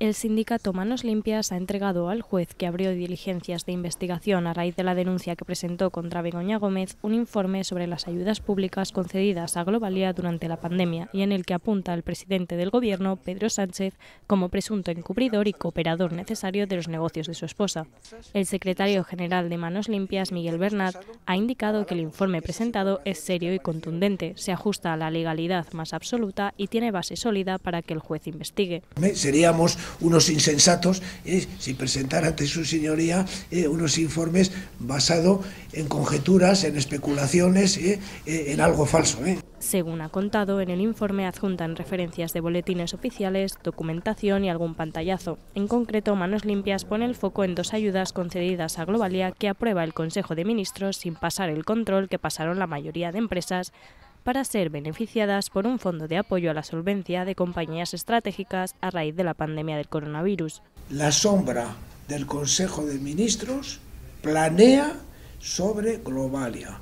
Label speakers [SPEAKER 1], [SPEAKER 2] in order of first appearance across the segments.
[SPEAKER 1] el sindicato Manos Limpias ha entregado al juez que abrió diligencias de investigación a raíz de la denuncia que presentó contra Begoña Gómez un informe sobre las ayudas públicas concedidas a Globalia durante la pandemia y en el que apunta al presidente del gobierno, Pedro Sánchez, como presunto encubridor y cooperador necesario de los negocios de su esposa. El secretario general de Manos Limpias, Miguel Bernat, ha indicado que el informe presentado es serio y contundente, se ajusta a la legalidad más absoluta y tiene base sólida para que el juez investigue.
[SPEAKER 2] Seríamos unos insensatos, sin si presentar ante su señoría eh, unos informes basados en conjeturas, en especulaciones, eh, eh, en algo falso.
[SPEAKER 1] Según ha contado, en el informe adjuntan referencias de boletines oficiales, documentación y algún pantallazo. En concreto, Manos Limpias pone el foco en dos ayudas concedidas a Globalia que aprueba el Consejo de Ministros sin pasar el control que pasaron la mayoría de empresas para ser beneficiadas por un fondo de apoyo a la solvencia de compañías estratégicas a raíz de la pandemia del coronavirus.
[SPEAKER 2] La sombra del Consejo de Ministros planea sobre Globalia.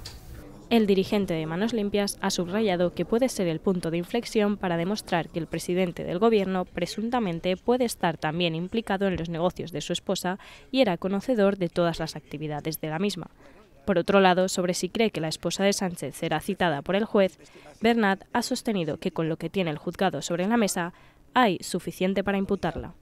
[SPEAKER 1] El dirigente de Manos Limpias ha subrayado que puede ser el punto de inflexión para demostrar que el presidente del gobierno presuntamente puede estar también implicado en los negocios de su esposa y era conocedor de todas las actividades de la misma. Por otro lado, sobre si cree que la esposa de Sánchez será citada por el juez, Bernat ha sostenido que con lo que tiene el juzgado sobre la mesa hay suficiente para imputarla.